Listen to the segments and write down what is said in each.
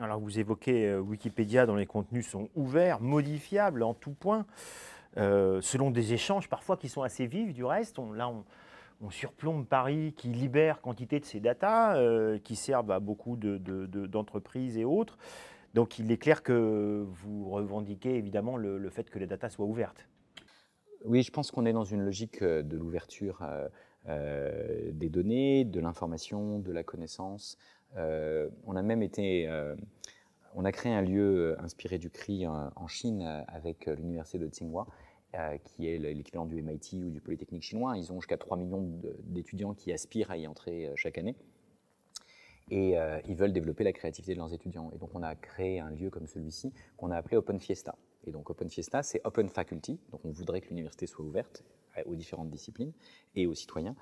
Alors vous évoquez euh, Wikipédia dont les contenus sont ouverts, modifiables en tout point, euh, selon des échanges parfois qui sont assez vifs du reste. là, on, surplombe Paris qui libère quantité de ses datas, euh, qui servent à beaucoup d'entreprises et autres. Donc il est clair que vous revendiquez évidemment le, fait que les datas soient ouvertes. Oui, je pense qu'on est dans une logique de l'ouverture des données, de l'information, de la connaissance. Euh, on a même été, euh, on a créé un lieu euh, inspiré du CRI en, Chine avec l'université de Tsinghua, qui est l'équivalent du MIT ou du Polytechnique chinois. Ils ont jusqu'à 3 millions d'étudiants qui aspirent à y entrer chaque année. Et ils veulent développer la créativité de leurs étudiants. Et donc on a créé un lieu comme celui-ci qu'on a appelé Open Fiesta. Et donc Open Fiesta, c'est Open Faculty, donc on voudrait que l'université soit ouverte aux différentes disciplines et aux citoyens.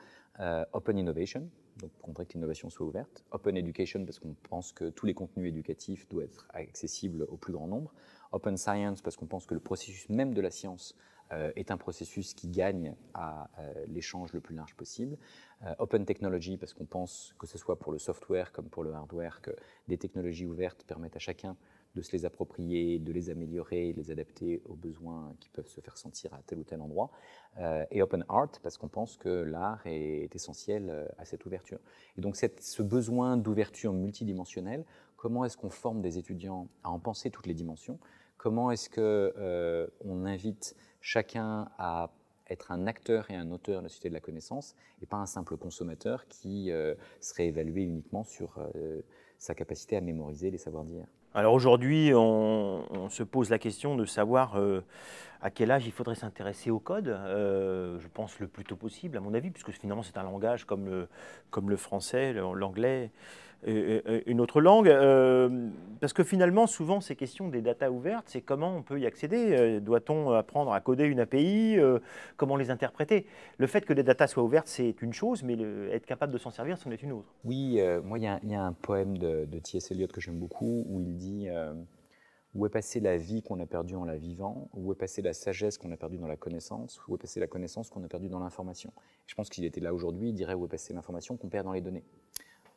open Innovation, donc pour que l'innovation soit ouverte. Open Education, parce qu'on pense que tous les contenus éducatifs doivent être accessibles au plus grand nombre. Open Science, parce qu'on pense que le processus même de la science euh, est un processus qui gagne à euh, l'échange le plus large possible. Euh, open Technology, parce qu'on pense que ce soit pour le software comme pour le hardware, que des technologies ouvertes permettent à chacun de se les approprier, de les améliorer, de les adapter aux besoins qui peuvent se faire sentir à tel ou tel endroit. Euh, et open art, parce qu'on pense que l'art est, essentiel euh, à cette ouverture. Et donc cette, ce besoin d'ouverture multidimensionnelle, comment est-ce qu'on forme des étudiants à en penser toutes les dimensions Comment est-ce qu'on euh, invite chacun à être un acteur et un auteur de la société de la connaissance et pas un simple consommateur qui euh, serait évalué uniquement sur sa capacité à mémoriser les savoir-dire alors aujourd'hui, on, se pose la question de savoir euh, à quel âge il faudrait s'intéresser au code. Euh, je pense le plus tôt possible, à mon avis, puisque finalement c'est un langage comme le français, l'anglais, euh, euh, une autre langue. Euh, parce que finalement, souvent, ces questions des data ouvertes, c'est comment on peut y accéder. Doit-on apprendre à coder une API Comment les interpréter Le fait que les data soient ouvertes, c'est une chose, mais être capable de s'en servir, c'en est une autre. Oui, moi, il y, a un poème de, T.S. Eliot que j'aime beaucoup, où il dit Où est passée la vie qu'on a perdue en la vivant Où est passée la sagesse qu'on a perdue dans la connaissance Où est passée la connaissance qu'on a perdue dans l'information Je pense qu'il était là aujourd'hui, il dirait Où est passée l'information qu'on perd dans les données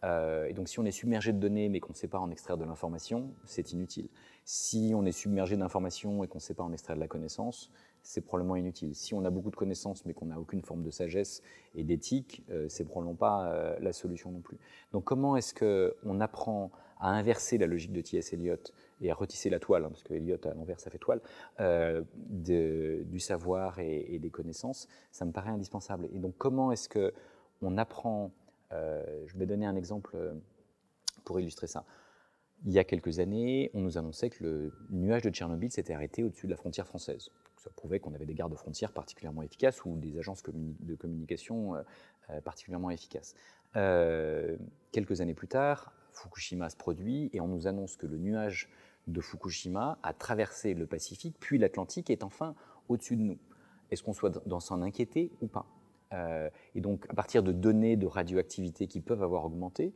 euh, et donc si on est submergé de données mais qu'on ne sait pas en extraire de l'information, c'est inutile. Si on est submergé d'informations et qu'on ne sait pas en extraire de la connaissance, c'est probablement inutile. Si on a beaucoup de connaissances mais qu'on n'a aucune forme de sagesse et d'éthique, euh, c'est probablement pas euh, la solution non plus. Donc comment est-ce qu'on apprend à inverser la logique de T.S. Eliot et à retisser la toile, hein, parce que Eliot à l'envers ça fait toile, euh, du savoir et, et, des connaissances, ça me paraît indispensable. Et donc comment est-ce que on apprend euh, je vais donner un exemple euh, pour illustrer ça. Il y a quelques années, on nous annonçait que le nuage de Tchernobyl s'était arrêté au-dessus de la frontière française. Ça prouvait qu'on avait des gardes frontières particulièrement efficaces ou des agences de communication euh, particulièrement efficaces. quelques années plus tard, Fukushima se produit et on nous annonce que le nuage de Fukushima a traversé le Pacifique, puis l'Atlantique et est enfin au-dessus de nous. Est-ce qu'on soit dans s'en inquiéter ou pas euh, et donc, à partir de données de radioactivité qui peuvent avoir augmenté,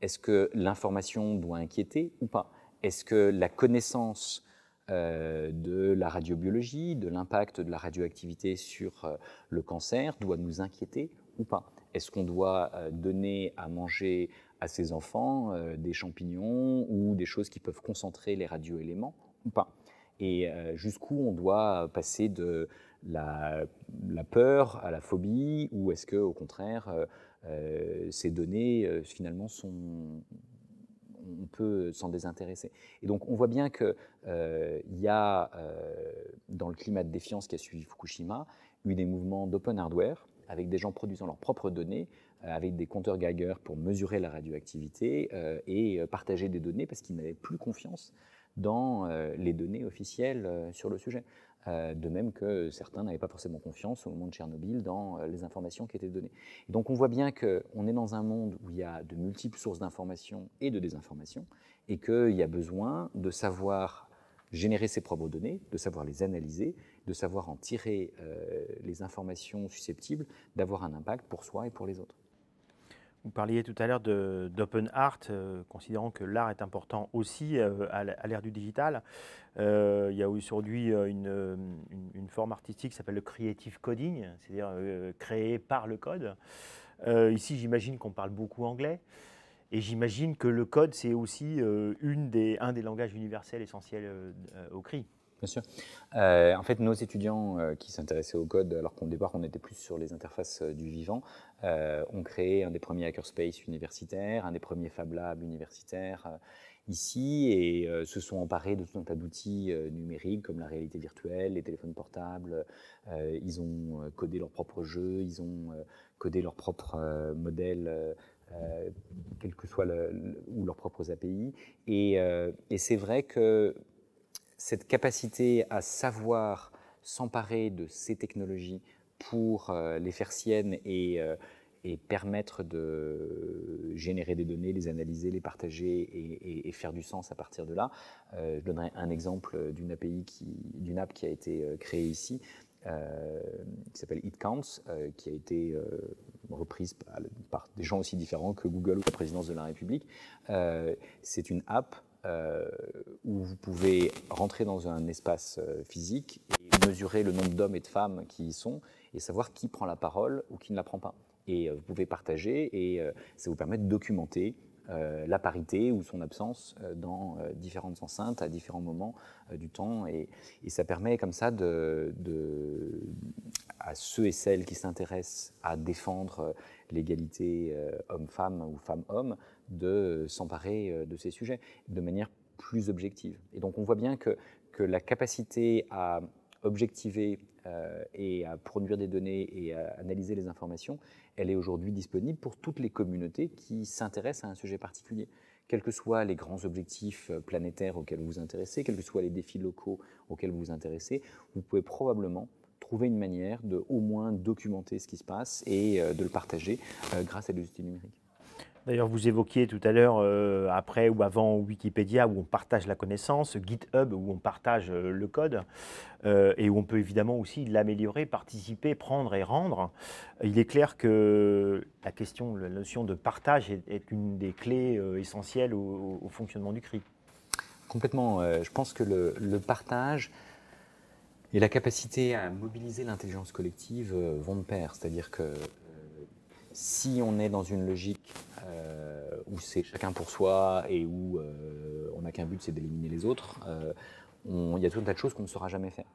est-ce que l'information doit inquiéter ou pas Est-ce que la connaissance euh, de la radiobiologie, de l'impact de la radioactivité sur euh, le cancer doit nous inquiéter ou pas Est-ce qu'on doit donner à manger à ses enfants des champignons ou des choses qui peuvent concentrer les radioéléments ou pas Et jusqu'où on doit passer de la, peur à la phobie ou est-ce que au contraire euh, euh, ces données euh, finalement sont on peut s'en désintéresser. Et donc on voit bien qu'il y a dans le climat de défiance qui a suivi Fukushima eu des mouvements d'open hardware avec des gens produisant leurs propres données avec des compteurs Geiger pour mesurer la radioactivité et partager des données parce qu'ils n'avaient plus confiance dans euh, les données officielles euh, sur le sujet. Euh, de même que certains n'avaient pas forcément confiance au moment de Tchernobyl dans les informations qui étaient données. donc on voit bien qu'on est dans un monde où il y a de multiples sources d'informations et de désinformations, et qu'il y a besoin de savoir générer ses propres données, de savoir les analyser, de savoir en tirer les informations susceptibles d'avoir un impact pour soi et pour les autres. Vous parliez tout à l'heure d'open art, euh, considérant que l'art est important aussi euh, à l'ère du digital. Euh, il y a aujourd'hui une, forme artistique qui s'appelle le creative coding, c'est-à-dire créé par le code. ici, j'imagine qu'on parle beaucoup anglais. Et j'imagine que le code, c'est aussi une des, un des langages universels essentiels au CRI. Bien sûr. Euh, en fait, nos étudiants euh, qui s'intéressaient au code, alors qu'au départ on était plus sur les interfaces euh, du vivant, ont créé un des premiers hackerspace universitaires, un des premiers Fab Labs universitaires ici, et se sont emparés de tout un tas d'outils numériques comme la réalité virtuelle, les téléphones portables. ils ont codé leurs propres jeux, ils ont codé leurs propres modèles. quel que soit ou leurs propres API. Et, et c'est vrai que cette capacité à savoir s'emparer de ces technologies pour euh, les faire siennes euh, et, permettre de générer des données, les analyser, les partager et, faire du sens à partir de là. Euh, je donnerai un exemple d'une API, d'une app qui a été créée ici, qui s'appelle It Counts, qui a été reprise par, des gens aussi différents que Google ou la présidence de la République. c'est une app euh, où vous pouvez rentrer dans un espace euh, physique et mesurer le nombre d'hommes et de femmes qui y sont et savoir qui prend la parole ou qui ne la prend pas. Et euh, vous pouvez partager et ça vous permet de documenter la parité ou son absence dans différentes enceintes à différents moments du temps. Et, ça permet comme ça de, à ceux et celles qui s'intéressent à défendre l'égalité homme-femme ou femme-homme de s'emparer euh, de ces sujets de manière plus objective. Et donc on voit bien que, la capacité à objectiver euh, et à produire des données et à analyser les informations, elle est aujourd'hui disponible pour toutes les communautés qui s'intéressent à un sujet particulier. Quels que soient les grands objectifs euh, planétaires auxquels vous vous intéressez, quels que soient les défis locaux auxquels vous vous intéressez, vous pouvez probablement trouver une manière de au moins documenter ce qui se passe et de le partager grâce à des outils numériques. D'ailleurs, vous évoquiez tout à l'heure, euh, après ou avant Wikipédia, où on partage la connaissance, GitHub, où on partage euh, le code, euh, et où on peut évidemment aussi l'améliorer, participer, prendre et rendre. Il est clair que la question, la notion de partage est, une des clés essentielles au, fonctionnement du CRI. Complètement. je pense que le, le, partage et la capacité à mobiliser l'intelligence collective vont de pair. C'est-à-dire que si on est dans une logique euh, où c'est chacun pour soi et où euh, on n'a qu'un but, c'est d'éliminer les autres, euh, il y a tout un tas de choses qu'on ne saura jamais faire.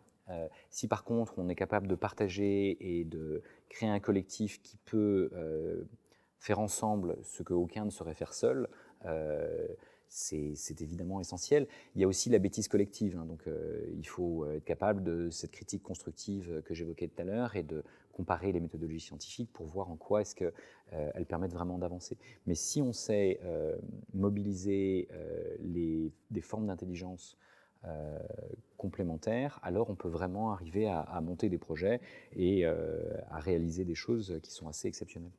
si par contre on est capable de partager et de créer un collectif qui peut faire ensemble ce qu'aucun ne saurait faire seul, c'est évidemment essentiel. Il y a aussi la bêtise collective, hein. donc il faut être capable de cette critique constructive que j'évoquais tout à l'heure et de comparer les méthodologies scientifiques pour voir en quoi est-ce qu'elles euh, permettent vraiment d'avancer. Mais si on sait euh, mobiliser euh, des formes d'intelligence complémentaires, alors on peut vraiment arriver à, monter des projets et à réaliser des choses qui sont assez exceptionnelles.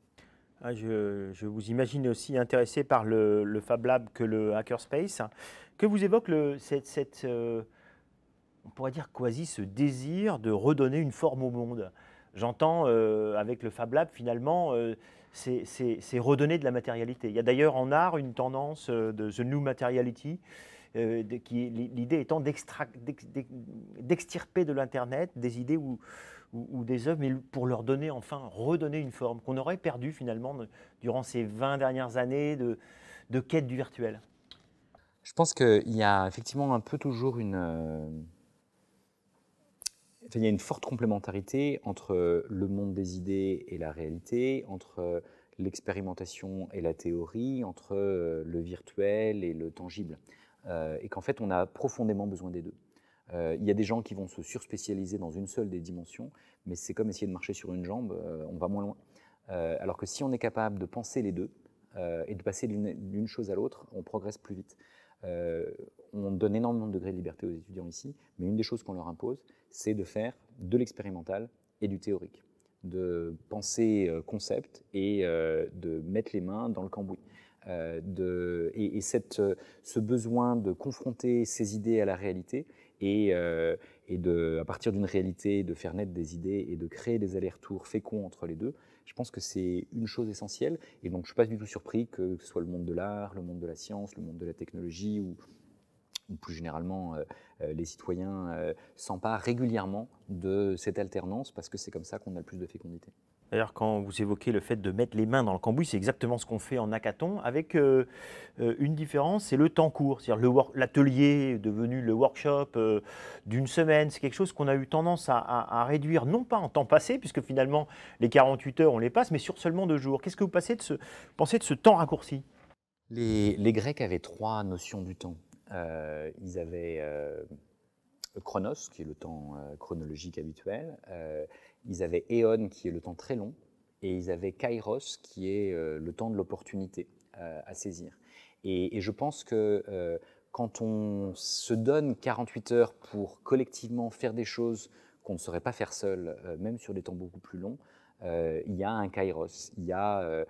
Ah, je, vous imagine aussi intéressé par le, Fab Lab que le Hackerspace. Que vous évoque cette, on pourrait dire quasi ce désir de redonner une forme au monde J'entends euh, avec le Fab Lab, finalement, euh, c'est redonner de la matérialité. Il y a d'ailleurs en art une tendance euh, de The New Materiality, l'idée étant d'extirper de l'Internet des idées ou, ou, des œuvres, mais pour leur donner enfin, redonner une forme qu'on aurait perdue finalement durant ces 20 dernières années de, de quête du virtuel. Je pense qu'il y a effectivement un peu toujours une il y a une forte complémentarité entre euh, le monde des idées et la réalité, entre euh, l'expérimentation et la théorie, entre euh, le virtuel et le tangible. et qu'en fait, on a profondément besoin des deux. Il y a des gens qui vont se surspécialiser dans une seule des dimensions, mais c'est comme essayer de marcher sur une jambe, on va moins loin. alors que si on est capable de penser les deux et de passer d'une chose à l'autre, on progresse plus vite. Euh, on donne énormément de degrés de liberté aux étudiants ici, mais une des choses qu'on leur impose, c'est de faire de l'expérimental et du théorique, de penser euh, concept et euh, de mettre les mains dans le cambouis. et, ce besoin de confronter ses idées à la réalité et, de, à partir d'une réalité, de faire naître des idées et de créer des allers-retours féconds entre les deux, je pense que c'est une chose essentielle. Et donc, je ne suis pas du tout surpris que, ce soit le monde de l'art, le monde de la science, le monde de la technologie ou, plus généralement euh, euh, les citoyens euh, s'emparent régulièrement de cette alternance parce que c'est comme ça qu'on a le plus de fécondité. D'ailleurs, quand vous évoquez le fait de mettre les mains dans le cambouis, c'est exactement ce qu'on fait en hackathon, avec euh, euh, une différence, c'est le temps court. C'est-à-dire l'atelier devenu le workshop euh, d'une semaine, c'est quelque chose qu'on a eu tendance à, réduire, non pas en temps passé, puisque finalement les 48 heures, on les passe, mais sur seulement deux jours. Qu'est-ce que vous pensez de ce, de ce temps raccourci les, Grecs avaient trois notions du temps. ils avaient chronos, qui est le temps chronologique habituel ils avaient Eon, qui est le temps très long, et ils avaient Kairos, qui est euh, le temps de l'opportunité euh, à saisir. Et, je pense que euh, quand on se donne 48 heures pour collectivement faire des choses qu'on ne saurait pas faire seul, même sur des temps beaucoup plus longs, il y a un Kairos, il y a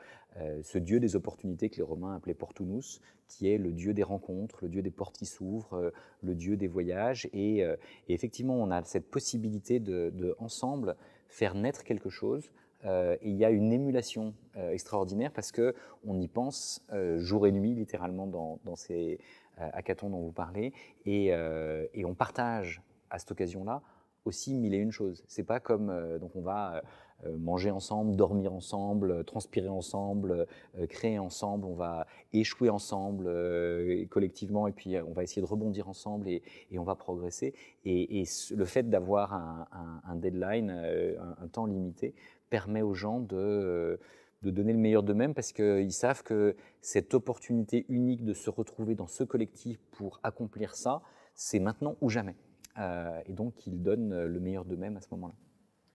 ce dieu des opportunités que les Romains appelaient Portunus, qui est le dieu des rencontres, le dieu des portes qui s'ouvrent, le dieu des voyages. Et, effectivement, on a cette possibilité de, de ensemble, faire naître quelque chose. Euh, et il y a une émulation euh, extraordinaire parce que on y pense euh, jour et nuit littéralement dans, ces hackathons dont vous parlez et, et on partage à cette occasion-là aussi mille et une choses. C'est pas comme donc on va euh, manger ensemble, dormir ensemble, euh, transpirer ensemble, euh, créer ensemble, on va échouer ensemble collectivement et puis on va essayer de rebondir ensemble et, on va progresser. Et, le fait d'avoir un, deadline, un, temps limité, permet aux gens de donner le meilleur d'eux-mêmes parce qu'ils savent que cette opportunité unique de se retrouver dans ce collectif pour accomplir ça, c'est maintenant ou jamais. et donc, ils donnent le meilleur d'eux-mêmes à ce moment-là.